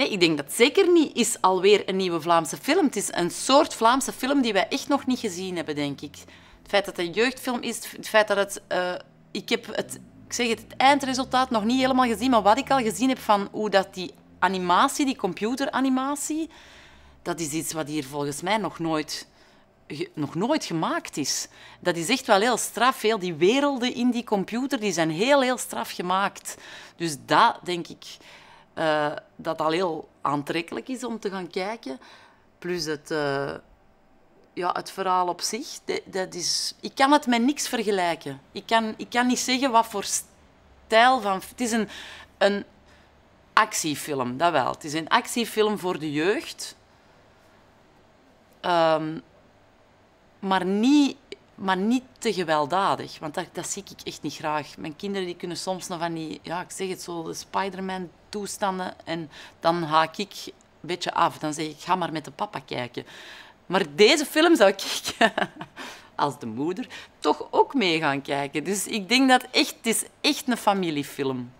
Nee, ik denk dat zeker niet is alweer een nieuwe Vlaamse film. Het is een soort Vlaamse film die wij echt nog niet gezien hebben, denk ik. Het feit dat het een jeugdfilm is, het feit dat het... Eh, ik heb het, ik zeg het, het eindresultaat nog niet helemaal gezien, maar wat ik al gezien heb van hoe dat die animatie, die computeranimatie, dat is iets wat hier volgens mij nog nooit nog nooit gemaakt is. Dat is echt wel heel straf. die werelden in die computer die zijn heel, heel straf gemaakt. Dus dat, denk ik, uh, dat al heel aantrekkelijk is om te gaan kijken. Plus het, eh, ja, het verhaal op zich. Dat, is, ik kan het met niks vergelijken. Ik kan, ik kan niet zeggen wat voor stijl van... Het is een, een actiefilm, dat wel. Het is een actiefilm voor de jeugd. Ehm, maar niet maar niet te gewelddadig, want dat, zie ik echt niet graag. Mijn kinderen die kunnen soms nog van die, ja, ik zeg het zo, de Spider-Man toestanden. En dan haak ik een beetje af. Dan zeg ik, ga maar met de papa kijken. Maar deze film zou ik, als de moeder, toch ook mee gaan kijken. Dus ik denk dat echt, het is echt een familiefilm